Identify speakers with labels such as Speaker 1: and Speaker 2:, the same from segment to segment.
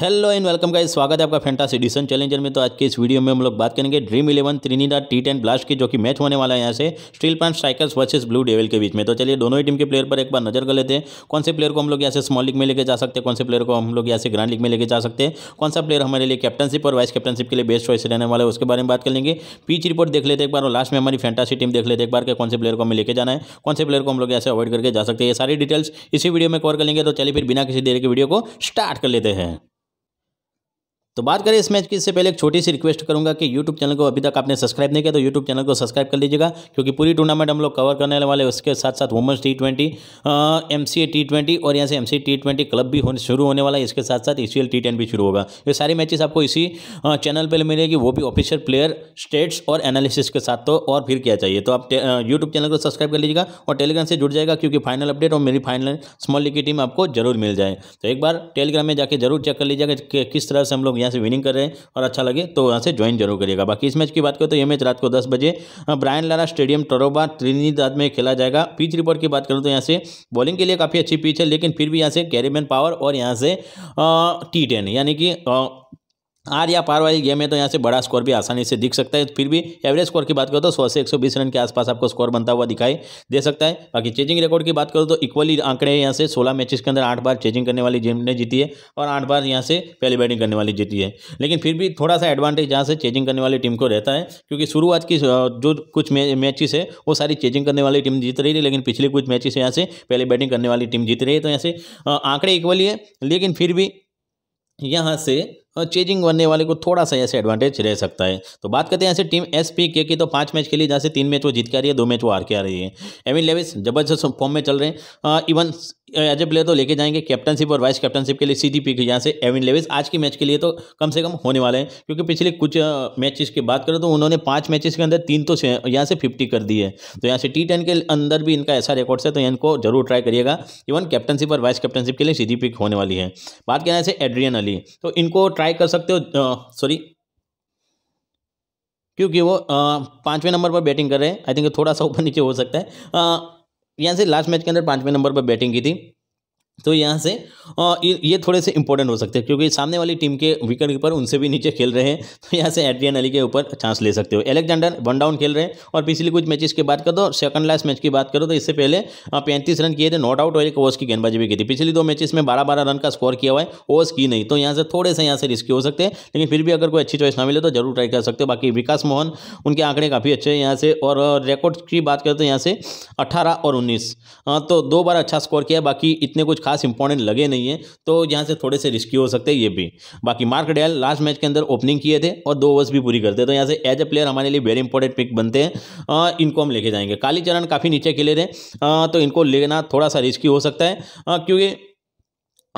Speaker 1: hello and welcome का स्वागत है आपका फेंटास एडिशन चैलेंजर में तो आज के इस वीडियो में हम लोग बात करेंगे Dream Eleven Trinidad T ten blast की जो कि मैच होने वाला है यहाँ से Steel Plant Strikers versus Blue Devil के बीच में तो चलिए दोनों ही टीम के प्लेयर पर एक बार नजर कर लेते हैं कौन से प्लेयर को हम लोग यहाँ से स्मॉल लीग में लेके जा सकते हैं कौन से प्लेयर को हम लोग यहाँ से ग्रांड लीग में लेके जा सकते हैं कौन सा प्लेयर हमारे लिए कैप्टनशिप और वाइस कैप्टनशिप के लिए बेस्ट चॉइस रहने वाला है उसके बारे में बात कर लेंगे पीच रिपोर्ट देख लेते एक बार और लास्ट में हमारी फैंटासी टीम देख लेते एक बार के कौन से प्लेयर को हमें लेके जाना है कौन से प्लेयर को हम लोग यहाँ से अवॉइड करके जा सकते हैं ये सारी डिटेल्स इसी वीडियो में कवर कर लेंगे तो चलिए फिर बिना किसी देर के वीडियो को स्टार्ट कर लेते हैं तो बात करें इस मैच की इससे पहले एक छोटी सी रिक्वेस्ट करूंगा कि यूट्यूब चैनल को अभी तक आपने सब्सक्राइब नहीं किया तो यूट्यूब चैनल को सब्सक्राइब कर लीजिएगा क्योंकि पूरी टूर्नामेंट हम लोग कवर करने वाले उसके साथ साथ women's T twenty M C T twenty और यहाँ से M C T twenty club भी होने शुरू होने वाला है इसके साथ साथ E C L T ten भी शुरू होगा ये सारे मैचेस आपको इसी चैनल पर मिलेगी वो भी ऑफिशियल प्लेयर स्टेट्स और एनालिसिस के साथ तो और फिर क्या चाहिए तो आप यूट्यूब चैनल को सब्सक्राइब कर लीजिएगा और टेलीग्राम से जुड़ जाएगा क्योंकि फाइनल अपडेट और मेरी फाइनल स्मॉल लीग की टीम आपको जरूर मिल जाए तो एक बार टेलीग्राम में जाकर जरूर चेक कर लीजिएगा कि किस तरह से हम लोग यहाँ से विनिंग कर रहे हैं और अच्छा लगे तो यहाँ से ज्वाइन जरूर करिएगा बाकी इस मैच की बात करें तो ये मैच रात को दस बजे Brian Lara stadium Tarouba Trinidad में खेला जाएगा पिच रिपोर्ट की बात करूँ तो यहाँ से बॉलिंग के लिए काफ़ी अच्छी पिच है लेकिन फिर भी यहाँ से कैरीमैन पावर और यहाँ से टी टेन यानी कि आर या पार वाली गेम है तो यहाँ से बड़ा स्कोर भी आसानी से दिख सकता है फिर भी एवरेज स्कोर की बात करो तो सौ से 120 रन के आसपास आपको स्कोर बनता हुआ दिखाई दे सकता है बाकी चेजिंग रिकॉर्ड की बात करो तो इक्वली आंकड़े यहाँ से 16 मैचेस के अंदर आठ बार चेजिंग करने वाली गेम ने जीती है और आठ बार यहाँ से पहले बैटिंग करने वाली जीती है लेकिन फिर भी थोड़ा सा एडवांटेज यहाँ से चेजिंग करने वाली टीम को रहता है क्योंकि शुरुआत की जो कुछ मैचेस है वो सारी चेजिंग करने वाली टीम जीत रही थी लेकिन पिछले कुछ मैचेस यहाँ से पहले बैटिंग करने वाली टीम जीत रही है तो यहाँ से आंकड़े इक्वली है लेकिन फिर भी यहाँ से चेजिंग बनने वाले को थोड़ा सा ऐसे एडवांटेज रह सकता है तो बात करते हैं ऐसे टीम एस पी के की तो पांच मैच खेली जहाँ से तीन मैच वो जीत के आ रही है दो मैच वो हार के आ रही है एमिन लेविस जबरदस्त फॉर्म में चल रहे हैं इवन एज ए प्लेयर तो लेके जाएंगे कैप्टनशिप और वाइस कैप्टनशिप के लिए सीधी पिक यहाँ से एविन लेविस आज की मैच के लिए तो कम से कम होने वाले हैं क्योंकि पिछले कुछ मैचेस की बात करें तो उन्होंने पाँच मैचेस के अंदर तीन तो यहाँ से फिफ्टी कर दी है तो यहाँ से टी टेन के अंदर भी इनका ऐसा रिकॉर्ड्स है तो इनको जरूर ट्राई करिएगा इवन कैप्टनशिप और वाइस कैप्टनशिप के लिए सीधी पिक होने वाली है बात करें ऐसे एड्रियन अली तो इनको ट्राई कर सकते हो सॉरी क्योंकि वो पाँचवें नंबर पर बैटिंग कर रहे हैं आई थिंक थोड़ा सा ऊपर नीचे हो सकता है यहाँ से लास्ट मैच के अंदर पाँचवें नंबर पर बैटिंग की थी तो यहाँ से ये थोड़े से इंपॉर्टेंट हो सकते हैं क्योंकि सामने वाली टीम के विकेट कीपर उनसे भी नीचे खेल रहे हैं तो यहाँ से एड्रियन अली के ऊपर चांस ले सकते हो एलेक्जेंडर वन डाउन खेल रहे हैं और पिछले कुछ मैचेस की बात कर दो सेकंड लास्ट मैच की बात करो तो इससे पहले पैंतीस रन किए थे नॉट आउट और एक ओवर्स की गेंदबाजी भी की थी पिछली दो मैचेस में बारह बारह रन का स्कोर किया हुआ है ओवर्स की नहीं तो यहाँ से थोड़े से यहाँ से रिस्की हो सकते हैं लेकिन फिर भी अगर कोई अच्छी चॉइस ना मिले तो जरूर ट्राई कर सकते हो बाकी विकास मोहन उनके आंकड़े काफ़ी अच्छे हैं यहाँ से और रिकॉर्ड की बात करें तो यहाँ से अट्ठारह और उन्नीस तो दो बार अच्छा स्कोर किया बाकी इतने कुछ खास इंपॉर्टेंट लगे नहीं है तो यहाँ से थोड़े से रिस्की हो सकते हैं ये भी बाकी मार्क डेल लास्ट मैच के अंदर ओपनिंग किए थे और दो ओवर्स भी पूरी करते तो यहाँ से एज ए प्लेयर हमारे लिए वेरी इंपॉर्टेंट पिक बनते हैं इनको हम लेके जाएंगे कालीचरण काफ़ी नीचे खेले थे तो इनको लेना थोड़ा सा रिस्की हो सकता है क्योंकि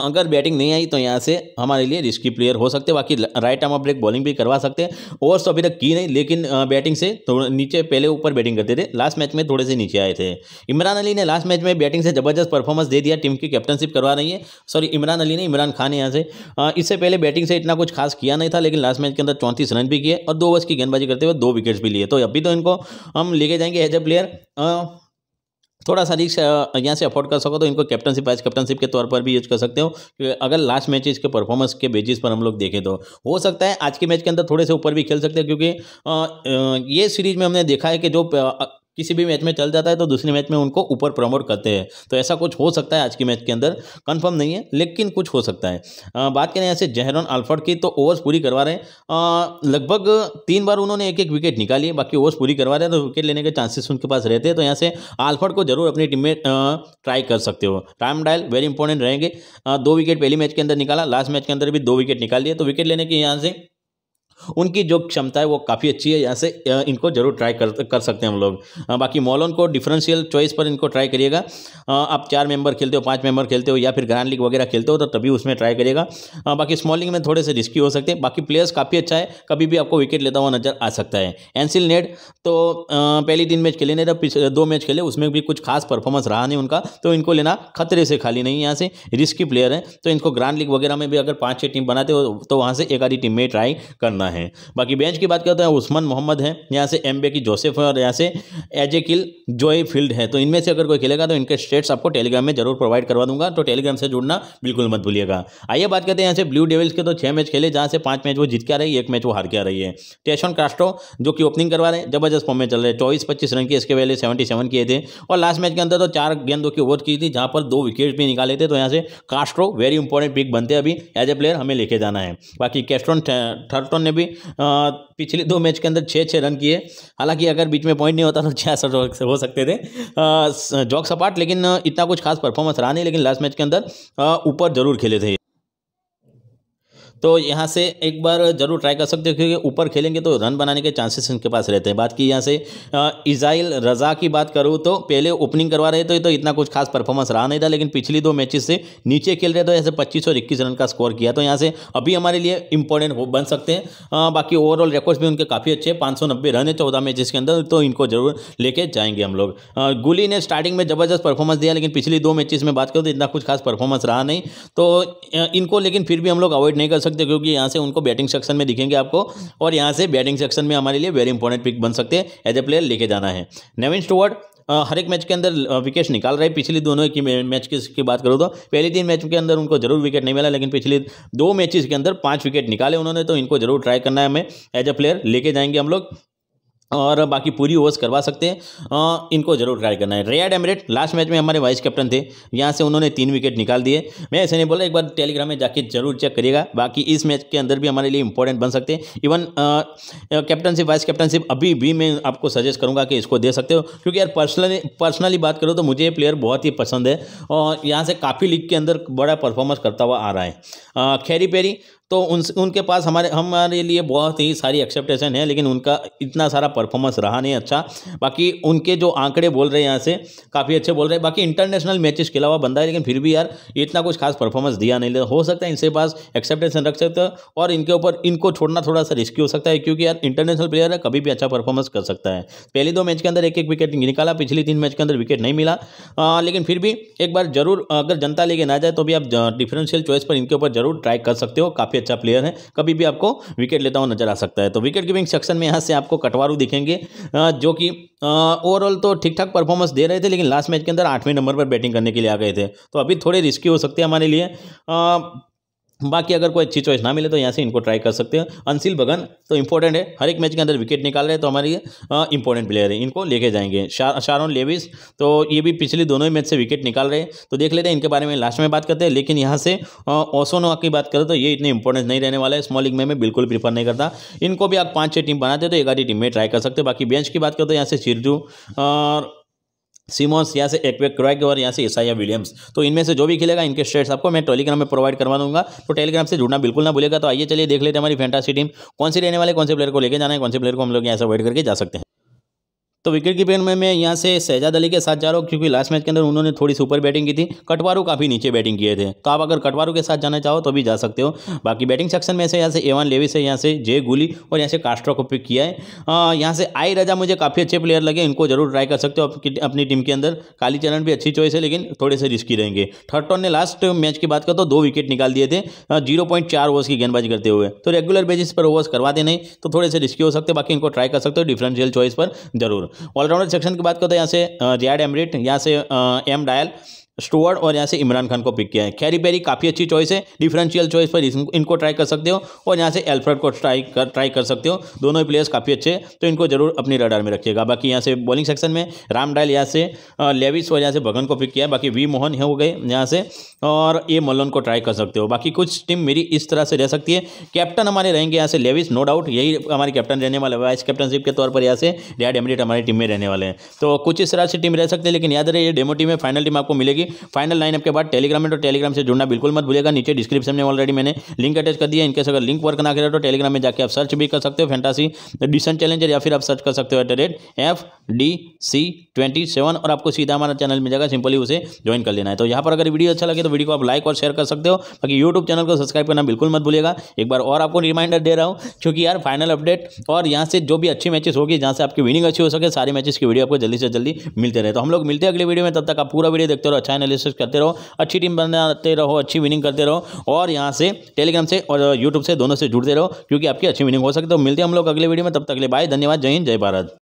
Speaker 1: अगर बैटिंग नहीं आई तो यहाँ से हमारे लिए रिस्की प्लेयर हो सकते बाकी राइट आर्म आप ब्रेक बॉलिंग भी करवा सकते हैं ओवर्स तो अभी तक की नहीं लेकिन बैटिंग से थोड़ा नीचे पहले ऊपर बैटिंग करते थे लास्ट मैच में थोड़े से नीचे आए थे इमरान अली ने लास्ट मैच में बैटिंग से जबरदस्त परफॉर्मेंस दे दिया टीम की कैप्टनशिप करवा रही है सॉरी इमरान अली ने इमरान खान ने यहाँ से इससे पहले बैटिंग से इतना कुछ खास किया नहीं था लेकिन लास्ट मैच के अंदर चौंतीस रन भी किए और दो ओवर्स की गेंदबाजी करते हुए दो विकेट्स भी लिए तो अभी तो इनको हम लेके जाएंगे एज ए प्लेयर थोड़ा सा रिक्स यहाँ से अफोर्ड कर सको तो इनको कैप्टनशिप वाइस कैप्टनशिप के तौर पर भी यूज कर सकते हो क्योंकि अगर लास्ट मैच इसके परफॉर्मेंस के बेसिस पर हम लोग देखें तो हो सकता है आज के मैच के अंदर थोड़े से ऊपर भी खेल सकते हैं क्योंकि ये सीरीज में हमने देखा है कि जो किसी भी मैच में चल जाता है तो दूसरे मैच में उनको ऊपर प्रमोट करते हैं तो ऐसा कुछ हो सकता है आज की मैच के अंदर कंफर्म नहीं है लेकिन कुछ हो सकता है आ, बात करें ऐसे जहरन अल्फर्ड की तो ओवर्स पूरी करवा रहे हैं लगभग तीन बार उन्होंने एक एक विकेट निकाली है बाकी ओवर्स पूरी करवा रहे हैं तो विकेट लेने के चांसेस उनके पास रहते हैं तो यहाँ से आल्फर्ड को जरूर अपनी टीम में ट्राई कर सकते हो राम डायल वेरी इंपॉर्टेंट रहेंगे दो विकेट पहली मैच के अंदर निकाला लास्ट मैच के अंदर भी दो विकेट निकाल दिए तो विकेट लेने के यहाँ से उनकी जो क्षमता है वो काफ़ी अच्छी है यहाँ से इनको जरूर ट्राई कर कर सकते हैं हम लोग बाकी मॉलोन को डिफरेंशियल चॉइस पर इनको ट्राई करिएगा आप चार मेंबर खेलते हो पांच मेंबर खेलते हो या फिर ग्रांड लीग वगैरह खेलते हो तो तभी उसमें ट्राई करिएगा बाकी स्मॉलिंग में थोड़े से रिस्की हो सकते हैं बाकी प्लेयर्स काफ़ी अच्छा है कभी भी आपको विकेट लेता हुआ नजर आ सकता है एनसिल नेट तो पहले तीन मैच खेले नहीं तो दो मैच खेले उसमें भी कुछ खास परफॉर्मेंस रहा नहीं उनका तो इनको लेना खतरे से खाली नहीं यहाँ से रिस्की प्लेयर है तो इनको ग्रांड लीग वगैरह में भी अगर पाँच छः टीम बनाते हो तो वहाँ से एक आधी टीम में ट्राई करना करना है बाकी बेंच की बात करते हैं तो उस्मान मोहम्मद है यहाँ से एम की जोसेफ है और यहाँ से as a kill Joe field है तो इनमें से अगर कोई खेलेगा तो इनके स्टेट्स आपको टेलीग्राम में जरूर प्रोवाइड करवा दूंगा तो टेलीग्राम से जुड़ना बिल्कुल मत भूलिएगा आइए बात करते हैं यहाँ से ब्लू डेविल्स के तो छः मैच खेले जहाँ से पाँच मैच वो जीत के आ रही है एक मैच वो हार के आ रही है टेशन क्रास्टो जो कि ओपनिंग करवा रहे हैं जबरदस्त फॉर्म में चल रहे हैं चौबीस पच्चीस रन की इसके पहले सेवेंटी सेवन किए थे और लास्ट मैच के अंदर तो चार गेंदों की ओवर की थी जहाँ पर दो विकेट भी निकाले थे तो यहाँ से कास्ट्रो वेरी इंपॉर्टेंट पिक बनते हैं अभी एज ए प्लेयर हमें लेके जाना है बाकी कैस्ट्रॉन थर्टोन ने भी पिछले दो मैच के अंदर छः छः रन किए हालांकि अगर बीच में पॉइंट नहीं होता तो छियासठ हो सकते थे जॉक सपाट लेकिन इतना कुछ खास परफॉर्मेंस रहा नहीं लेकिन लास्ट मैच के अंदर ऊपर जरूर खेले थे तो यहाँ से एक बार ज़रूर ट्राई कर सकते हो क्योंकि ऊपर खेलेंगे तो रन बनाने के चांसेस इनके पास रहते हैं बात की यहाँ से इज़ाइल रज़ा की बात करूँ तो पहले ओपनिंग करवा रहे थे तो इतना कुछ खास परफॉर्मेंस रहा नहीं था लेकिन पिछली दो मैचेस से नीचे खेल रहे थे ऐसे तो पच्चीस और इक्कीस रन का स्कोर किया तो यहाँ से अभी हमारे लिए इंपॉर्टेंट बन सकते हैं बाकी ओवरऑल रिकॉर्ड्स भी उनके काफ़ी अच्छे पाँच सौ नब्बे रन है चौदह मैचेस के अंदर तो इनको जरूर लेके जाएंगे हम लोग गुली ने स्टार्टिंग में ज़बरदस्त परफॉर्मेंस दिया लेकिन पिछली दो मैचेस में बात करूँ तो इतना कुछ खास परफॉर्मेंस रहा नहीं तो इनको लेकिन फिर भी हम लोग अवॉइड नहीं कर सकते सकते हो क्योंकि यहाँ से उनको बैटिंग सेक्शन में दिखेंगे आपको और यहाँ से बैटिंग सेक्शन में हमारे लिए वेरी इंपॉर्टेंट पिक बन सकते हैं एज ए प्लेयर लेके जाना है नवीन स्टोवर्ट हर एक मैच के अंदर विकेट निकाल रहे पिछले दोनों की मैच की, बात करूँ तो पहले तीन मैच के अंदर उनको जरूर विकेट नहीं मिला लेकिन पिछले दो मैचेस के अंदर पांच विकेट निकाले उन्होंने तो इनको जरूर ट्राई करना है हमें एज ए प्लेयर लेके जाएंगे हम लोग और बाकी पूरी ओवर्स करवा सकते हैं इनको जरूर ट्राई करना है रेड एमरेट लास्ट मैच में हमारे वाइस कैप्टन थे यहाँ से उन्होंने तीन विकेट निकाल दिए मैं ऐसे नहीं बोला एक बार टेलीग्राम में जाके जरूर चेक करिएगा बाकी इस मैच के अंदर भी हमारे लिए इंपॉर्टेंट बन सकते हैं इवन कैप्टनशिप वाइस कैप्टनशिप अभी भी मैं आपको सजेस्ट करूँगा कि इसको दे सकते हो क्योंकि यार पर्सनली पर्सनली बात करो तो मुझे ये प्लेयर बहुत ही पसंद है और यहाँ से काफ़ी लीग के अंदर बड़ा परफॉर्मेंस करता हुआ आ रहा है खैरी पेरी तो उन उनके पास हमारे हमारे लिए बहुत ही सारी एक्सेप्टेशन है लेकिन उनका इतना सारा परफॉर्मेंस रहा नहीं अच्छा बाकी उनके जो आंकड़े बोल रहे हैं यहाँ से काफ़ी अच्छे बोल रहे हैं बाकी इंटरनेशनल मैचेस के अलावा बंदा है लेकिन फिर भी यार इतना कुछ खास परफॉर्मेंस दिया नहीं हो सकता है इनके पास एक्सेप्टेशन रख सकते और इनके ऊपर इनको छोड़ना थोड़ा सा रिस्की हो सकता है क्योंकि यार इंटरनेशनल प्लेयर है कभी भी अच्छा परफॉर्मेंस कर सकता है पहले दो मैच के अंदर एक एक विकेट निकाला पिछली तीन मैच के अंदर विकेट नहीं मिला लेकिन फिर भी एक बार जरूर अगर जनता लेके ना जाए तो भी आप डिफरेंशियल चॉइस पर इनके ऊपर जरूर ट्राई कर सकते हो काफ़ी काफ़ी अच्छा प्लेयर है कभी भी आपको विकेट लेता हुआ नजर आ सकता है तो विकेट कीपिंग सेक्शन में यहाँ से आपको कटवारू दिखेंगे जो कि ओवरऑल तो ठीक ठाक परफॉर्मेंस दे रहे थे लेकिन लास्ट मैच के अंदर आठवें नंबर पर बैटिंग करने के लिए आ गए थे तो अभी थोड़े रिस्की हो सकते हैं हमारे लिए बाकी अगर कोई अच्छी चॉइस ना मिले तो यहाँ से इनको ट्राई कर सकते हैं अनशिल बगन तो इंपॉर्टेंट है हर एक मैच के अंदर विकेट निकाल रहे हैं तो हमारे ये इंपॉर्टेंट प्लेयर है इनको लेके जाएंगे शा, शारोन लेविस तो ये भी पिछले दोनों ही मैच से विकेट निकाल रहे हैं तो देख लेते हैं इनके बारे में लास्ट में बात करते हैं लेकिन यहाँ से ओसोनोवा की बात करें तो ये इतने इंपॉर्टेंस नहीं रहने वाला है स्मॉल लीग में मैं बिल्कुल प्रीफर नहीं करता इनको भी आप पाँच छः टीम बनाते तो एक आधी टीम में ट्राई कर सकते हो बाकी बेंच की बात करते हैं तो यहाँ से चिरजू और सीमोन्स यहाँ से एक्वे क्रैक और यहाँ से ईसाया विलियम्स तो इनमें से जो भी खेलेगा इनके स्टेट्स आपको मैं टेलीग्राम में प्रोवाइड करवा दूंगा तो टेलीग्राम से जुड़ना बिल्कुल ना भूलेगा तो आइए चलिए देख लेते हैं हमारी फैंटासी टीम कौन सी रहने वाले कौन से प्लेयर को लेके जाना है कौन से प्लेयर को हम लोग यहाँ से अवॉइड करके जा सकते हैं तो विकेट कीपिंग में मैं यहाँ से शहजाद अली के साथ जा रहा हूँ क्योंकि लास्ट मैच के अंदर उन्होंने थोड़ी सुपर बैटिंग की थी कटवारू काफ़ी नीचे बैटिंग किए थे तो आप अगर कटवारू के साथ जाना चाहो तो भी जा सकते हो बाकी बैटिंग सेक्शन में से यहाँ से एवन लेवी से यहाँ से जे गुली और यहाँ से कास्ट्रो को पिक किया है यहाँ से आई रजा मुझे काफ़ी अच्छे प्लेयर लगे इनको जरूर ट्राई कर सकते हो अपनी टीम के अंदर कालीचरण भी अच्छी चॉइस है लेकिन थोड़े से रिस्की रहेंगे थर्ड टॉन ने लास्ट मैच की बात कर तो दो विकेट निकाल दिए थे जीरो पॉइंट चार ओवर्स की गेंदबाजी करते हुए तो रेगुलर बेसिस पर ओवर्स करवाते नहीं तो थोड़े से रिस्की हो सकते बाकी इनको ट्राई कर सकते हो डिफरेंशियल चॉइस पर जरूर ऑलराउंडर सेक्शन की बात करते हैं यहाँ से रियाड एमरिट यहाँ से एम डायल स्टोवर्ड और यहाँ से इमरान खान को पिक किया है कैरी पेरी काफ़ी अच्छी चॉइस है डिफरेंशियल चॉइस पर इनको ट्राई कर सकते हो और यहाँ से एल्फ्रेड को ट्राई कर ट्राई कर सकते हो दोनों ही प्लेयर्स काफ़ी अच्छे हैं तो इनको जरूर अपनी रडार में रखिएगा बाकी यहाँ से बॉलिंग सेक्शन में राम डायल यहाँ से लेविस और यहाँ से भगन को पिक किया है बाकी वी मोहन हो गए यहाँ से और ए मल्लन को ट्राई कर सकते हो बाकी कुछ टीम मेरी इस तरह से रह सकती है कैप्टन हमारे रहेंगे यहाँ से लेविस नो डाउट यही हमारे कैप्टन रहने वाले वाइस कैप्टनशिप के तौर पर यहाँ से डैड एमरेट हमारी टीम में रहने वाले हैं तो कुछ इस तरह से टीम रह सकती है लेकिन याद रहे ये डेमो टीम है फाइनल टीम आपको मिलेगी रहेगी फाइनल लाइन के बाद टेलीग्राम तो टेलीग्राम से जुड़ना बिल्कुल मत भूलेगा नीचे डिस्क्रिप्शन में ऑलरेडी मैंने लिंक अटैच कर दिया इनके अगर लिंक वर्क ना करें तो टेलीग्राम में जाकर आप सर्च भी कर सकते हो फैंटासी डिसन चैलेंजर या फिर आप सर्च कर सकते हो at the rate F D C twenty seven और आपको सीधा हमारा चैनल मिल जाएगा सिंपली उसे ज्वाइन कर लेना है तो यहाँ पर अगर वीडियो अच्छा लगे तो वीडियो को आप लाइक और शेयर कर सकते हो बाकी यूट्यूब चैनल को सब्सक्राइब करना बिल्कुल मत भूलिएगा एक बार और आपको रिमाइंडर दे रहा हूँ क्योंकि यार फाइनल अपडेट और यहाँ से जो भी अच्छी मैचेस होगी जहाँ से आपकी विनिंग अच्छी हो सके सारे मैचेस की वीडियो आपको जल्दी से जल्दी मिलते रहे तो हम लोग मिलते हैं अगले वीडियो में तब तक आप पूरा वीडियो देखते रहो अच्छा डाटा एनालिसिस करते रहो अच्छी टीम बनाते रहो अच्छी विनिंग करते रहो और यहाँ से टेलीग्राम से और यूट्यूब से दोनों से जुड़ते रहो क्योंकि आपकी अच्छी विनिंग हो सकती है तो मिलते हैं हम लोग अगले वीडियो में तब तक ले बाय धन्यवाद जय हिंद जय भारत